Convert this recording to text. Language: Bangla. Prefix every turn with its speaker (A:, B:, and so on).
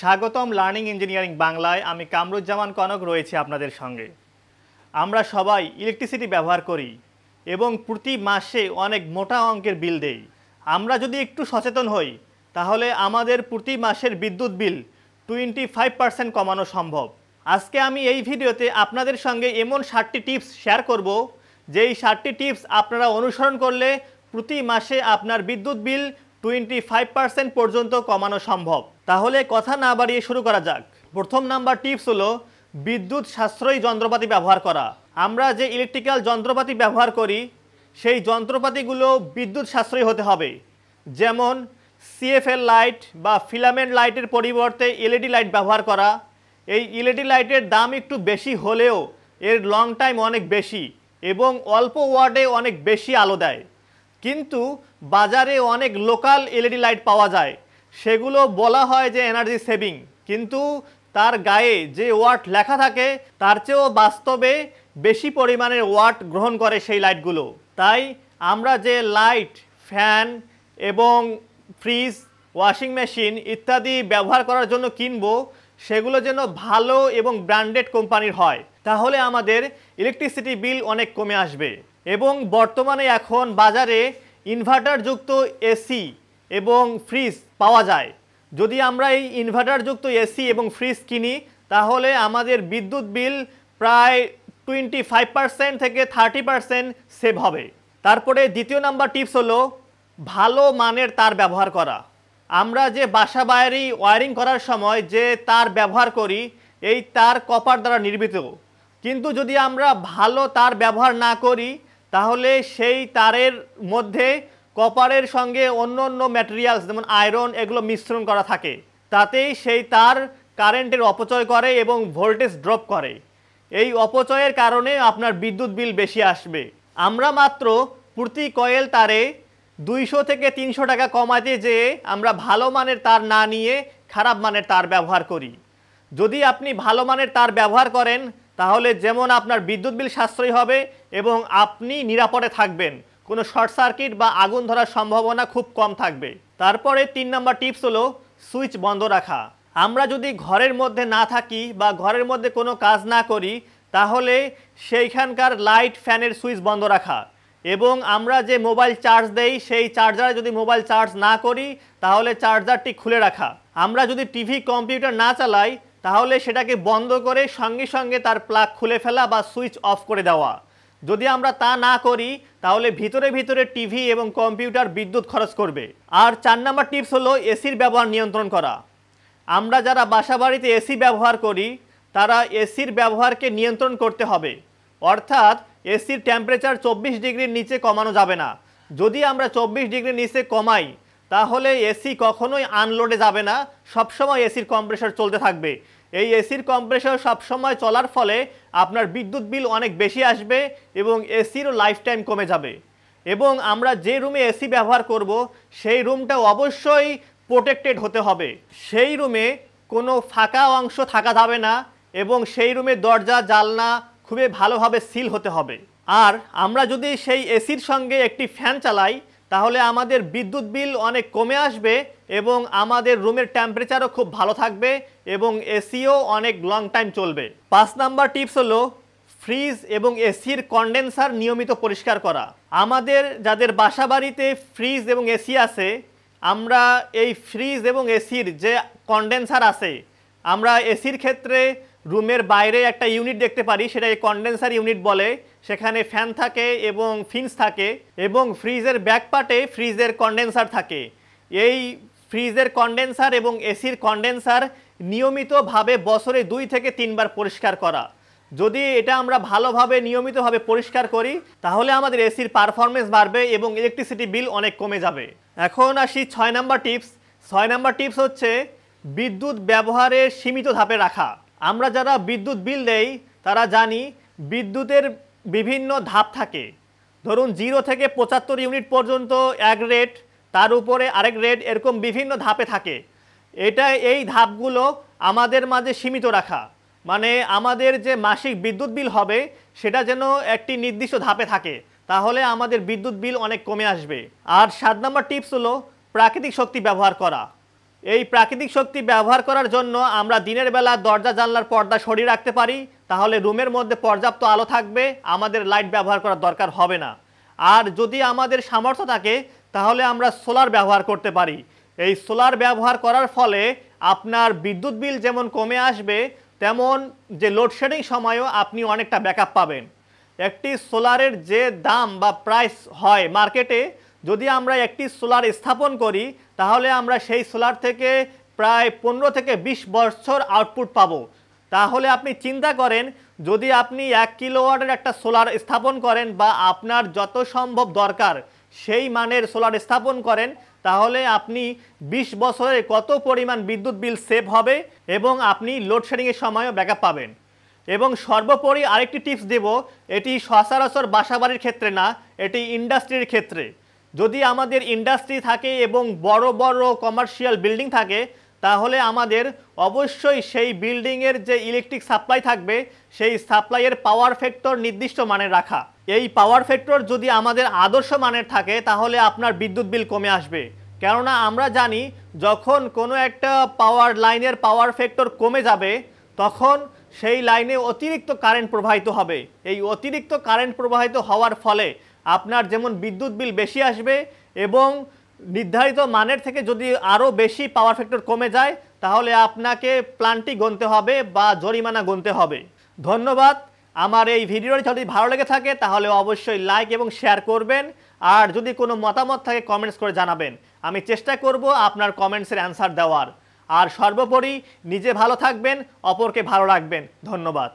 A: স্বাগতম লার্নিং ইঞ্জিনিয়ারিং বাংলায় আমি কামরুজ্জামান কনক রয়েছে আপনাদের সঙ্গে আমরা সবাই ইলেকট্রিসিটি ব্যবহার করি এবং প্রতি মাসে অনেক মোটা অঙ্কের বিল দেই আমরা যদি একটু সচেতন হই তাহলে আমাদের প্রতি মাসের বিদ্যুৎ বিল টোয়েন্টি ফাইভ পার্সেন্ট কমানো সম্ভব আজকে আমি এই ভিডিওতে আপনাদের সঙ্গে এমন ষাটটি টিপস শেয়ার করব যেই ষাটটি টিপস আপনারা অনুসরণ করলে প্রতি মাসে আপনার বিদ্যুৎ বিল টোয়েন্টি ফাইভ পার্সেন্ট পর্যন্ত কমানো সম্ভব তাহলে কথা না বাড়িয়ে শুরু করা যাক প্রথম নাম্বার টিপস হলো বিদ্যুৎ সাশ্রয়ী যন্ত্রপাতি ব্যবহার করা আমরা যে ইলেকট্রিক্যাল যন্ত্রপাতি ব্যবহার করি সেই যন্ত্রপাতিগুলো বিদ্যুৎ সাশ্রয়ী হতে হবে যেমন সিএফএল লাইট বা ফিলামেন্ট লাইটের পরিবর্তে এলইডি লাইট e ব্যবহার করা এই e এলইডি লাইটের দাম একটু বেশি হলেও এর লং টাইম অনেক বেশি এবং অল্প ওয়ার্ডে অনেক বেশি আলো দেয় কিন্তু বাজারে অনেক লোকাল এলইডি লাইট পাওয়া যায় সেগুলো বলা হয় যে এনার্জি সেভিং কিন্তু তার গায়ে যে ওয়াট লেখা থাকে তার চেয়েও বাস্তবে বেশি পরিমাণে ওয়াট গ্রহণ করে সেই লাইটগুলো তাই আমরা যে লাইট ফ্যান এবং ফ্রিজ ওয়াশিং মেশিন ইত্যাদি ব্যবহার করার জন্য কিনব সেগুলো যেন ভালো এবং ব্র্যান্ডেড কোম্পানির হয় তাহলে আমাদের ইলেকট্রিসিটি বিল অনেক কমে আসবে এবং বর্তমানে এখন বাজারে ইনভার্টারযুক্ত এসি এবং ফ্রিজ পাওয়া যায় যদি আমরা এই ইনভার্টারযুক্ত এসি এবং ফ্রিজ কিনি তাহলে আমাদের বিদ্যুৎ বিল প্রায় টোয়েন্টি ফাইভ পার্সেন্ট থেকে থার্টি পার্সেন্ট সেভ হবে তারপরে দ্বিতীয় নাম্বার টিপস হলো ভালো মানের তার ব্যবহার করা আমরা যে বাসা বাইরেই ওয়ারিং করার সময় যে তার ব্যবহার করি এই তার কপার দ্বারা নির্মিত কিন্তু যদি আমরা ভালো তার ব্যবহার না করি তাহলে সেই তারের মধ্যে কপারের সঙ্গে অন্য অন্য ম্যাটেরিয়ালস যেমন আয়রন এগুলো মিশ্রণ করা থাকে তাতেই সেই তার কারেন্টের অপচয় করে এবং ভোল্টেজ ড্রপ করে এই অপচয়ের কারণে আপনার বিদ্যুৎ বিল বেশি আসবে আমরা মাত্র প্রতি কয়েল তারে দুইশো থেকে তিনশো টাকা কমাতে যেয়ে আমরা ভালো মানের তার না নিয়ে খারাপ মানের তার ব্যবহার করি যদি আপনি ভালো মানের তার ব্যবহার করেন তাহলে যেমন আপনার বিদ্যুৎ বিল সাশ্রয়ী হবে এবং আপনি নিরাপদে থাকবেন কোনো শর্ট সার্কিট বা আগুন ধরার সম্ভাবনা খুব কম থাকবে তারপরে তিন নম্বর টিপস হলো সুইচ বন্ধ রাখা আমরা যদি ঘরের মধ্যে না থাকি বা ঘরের মধ্যে কোনো কাজ না করি তাহলে সেইখানকার লাইট ফ্যানের সুইচ বন্ধ রাখা এবং আমরা যে মোবাইল চার্জ দেই সেই চার্জারে যদি মোবাইল চার্জ না করি তাহলে চার্জারটি খুলে রাখা আমরা যদি টিভি কম্পিউটার না চালাই তাহলে সেটাকে বন্ধ করে সঙ্গে সঙ্গে তার প্লাগ খুলে ফেলা বা সুইচ অফ করে দেওয়া যদি আমরা তা না করি তাহলে ভিতরে ভিতরে টিভি এবং কম্পিউটার বিদ্যুৎ খরচ করবে আর চার নাম্বার টিপস হলো এসির ব্যবহার নিয়ন্ত্রণ করা আমরা যারা বাসাবাড়িতে এসি ব্যবহার করি তারা এসির ব্যবহারকে নিয়ন্ত্রণ করতে হবে অর্থাৎ এসির টেম্পারেচার চব্বিশ ডিগ্রির নিচে কমানো যাবে না যদি আমরা চব্বিশ ডিগ্রির নিচে কমাই তাহলে এসি কখনোই আনলোডে যাবে না সবসময় এসির কম্প্রেসার চলতে থাকবে এই এসির কম্প্রেসর সবসময় চলার ফলে আপনার বিদ্যুৎ বিল অনেক বেশি আসবে এবং এসিরও লাইফ টাইম কমে যাবে এবং আমরা যে রুমে এসি ব্যবহার করব সেই রুমটা অবশ্যই প্রোটেক্টেড হতে হবে সেই রুমে কোনো ফাঁকা অংশ থাকা যাবে না এবং সেই রুমের দরজা জালনা খুবই ভালোভাবে সিল হতে হবে আর আমরা যদি সেই এসির সঙ্গে একটি ফ্যান চালাই তাহলে আমাদের বিদ্যুৎ বিল অনেক কমে আসবে এবং আমাদের রুমের টেম্পারেচারও খুব ভালো থাকবে এবং এসিও অনেক লং টাইম চলবে পাঁচ নাম্বার টিপস হলো ফ্রিজ এবং এসির কন্ডেন্সার নিয়মিত পরিষ্কার করা আমাদের যাদের বাসা বাড়িতে ফ্রিজ এবং এসি আছে আমরা এই ফ্রিজ এবং এসির যে কন্ডেন্সার আছে আমরা এসির ক্ষেত্রে রুমের বাইরে একটা ইউনিট দেখতে পারি সেটা এই কন্ডেন্সার ইউনিট বলে সেখানে ফ্যান থাকে এবং ফিন্স থাকে এবং ফ্রিজের ব্যাকপার্টে ফ্রিজের কন্ডেন্সার থাকে এই ফ্রিজের কন্ডেন্সার এবং এসির কন্ডেন্সার নিয়মিতভাবে বছরে দুই থেকে তিনবার পরিষ্কার করা যদি এটা আমরা ভালোভাবে নিয়মিতভাবে পরিষ্কার করি তাহলে আমাদের এসির পারফরমেন্স বাড়বে এবং ইলেকট্রিসিটি বিল অনেক কমে যাবে এখন আসি ছয় নম্বর টিপস ছয় নম্বর টিপস হচ্ছে বিদ্যুৎ ব্যবহারের সীমিত ধাপে রাখা আমরা যারা বিদ্যুৎ বিল দেই তারা জানি বিদ্যুতের বিভিন্ন ধাপ থাকে ধরুন জিরো থেকে পঁচাত্তর ইউনিট পর্যন্ত এক রেট তার উপরে আরেক রেট এরকম বিভিন্ন ধাপে থাকে এটা এই ধাপগুলো আমাদের মাঝে সীমিত রাখা মানে আমাদের যে মাসিক বিদ্যুৎ বিল হবে সেটা যেন একটি নির্দিষ্ট ধাপে থাকে তাহলে আমাদের বিদ্যুৎ বিল অনেক কমে আসবে আর সাত নম্বর টিপস হলো প্রাকৃতিক শক্তি ব্যবহার করা এই প্রাকৃতিক শক্তি ব্যবহার করার জন্য আমরা দিনের বেলা দরজা জানলার পর্দা সরিয়ে রাখতে পারি তাহলে রুমের মধ্যে পর্যাপ্ত আলো থাকবে আমাদের লাইট ব্যবহার করার দরকার হবে না আর যদি আমাদের সামর্থ্য থাকে তাহলে আমরা সোলার ব্যবহার করতে পারি এই সোলার ব্যবহার করার ফলে আপনার বিদ্যুৎ বিল যেমন কমে আসবে তেমন যে লোডশেডিং সময়ও আপনি অনেকটা ব্যাক পাবেন একটি সোলারের যে দাম বা প্রাইস হয় মার্কেটে যদি আমরা একটি সোলার স্থাপন করি তাহলে আমরা সেই সোলার থেকে প্রায় পনেরো থেকে ২০ বছর আউটপুট পাবো তাহলে আপনি চিন্তা করেন যদি আপনি এক কিলোওয়াটের একটা সোলার স্থাপন করেন বা আপনার যত সম্ভব দরকার সেই মানের সোলার স্থাপন করেন তাহলে আপনি ২০ বছরে কত পরিমাণ বিদ্যুৎ বিল সেভ হবে এবং আপনি লোডশেডিংয়ের সময়ও ব্যাকআপ পাবেন এবং সর্বোপরি আরেকটি টিপস দেব এটি সচরাচর বাসাবাড়ির ক্ষেত্রে না এটি ইন্ডাস্ট্রির ক্ষেত্রে যদি আমাদের ইন্ডাস্ট্রি থাকে এবং বড় বড় কমার্শিয়াল বিল্ডিং থাকে তাহলে আমাদের অবশ্যই সেই বিল্ডিংয়ের যে ইলেকট্রিক সাপ্লাই থাকবে সেই সাপ্লাইয়ের পাওয়ার ফ্যাক্টর নির্দিষ্ট মানে রাখা এই পাওয়ার ফ্যাক্টর যদি আমাদের আদর্শ মানের থাকে তাহলে আপনার বিদ্যুৎ বিল কমে আসবে কেননা আমরা জানি যখন কোনো একটা পাওয়ার লাইনের পাওয়ার ফ্যাক্টর কমে যাবে তখন সেই লাইনে অতিরিক্ত কারেন্ট প্রবাহিত হবে এই অতিরিক্ত কারেন্ট প্রবাহিত হওয়ার ফলে আপনার যেমন বিদ্যুৎ বিল বেশি আসবে এবং নির্ধারিত মানের থেকে যদি আরও বেশি পাওয়ার ফ্যাক্টর কমে যায় তাহলে আপনাকে প্ল্যানটি গুনতে হবে বা জরিমানা গুনতে হবে ধন্যবাদ আমার এই ভিডিওটি যদি ভালো লেগে থাকে তাহলে অবশ্যই লাইক এবং শেয়ার করবেন আর যদি কোনো মতামত থাকে কমেন্টস করে জানাবেন আমি চেষ্টা করব আপনার কমেন্টসের অ্যান্সার দেওয়ার আর সর্বোপরি নিজে ভালো থাকবেন অপরকে ভালো রাখবেন ধন্যবাদ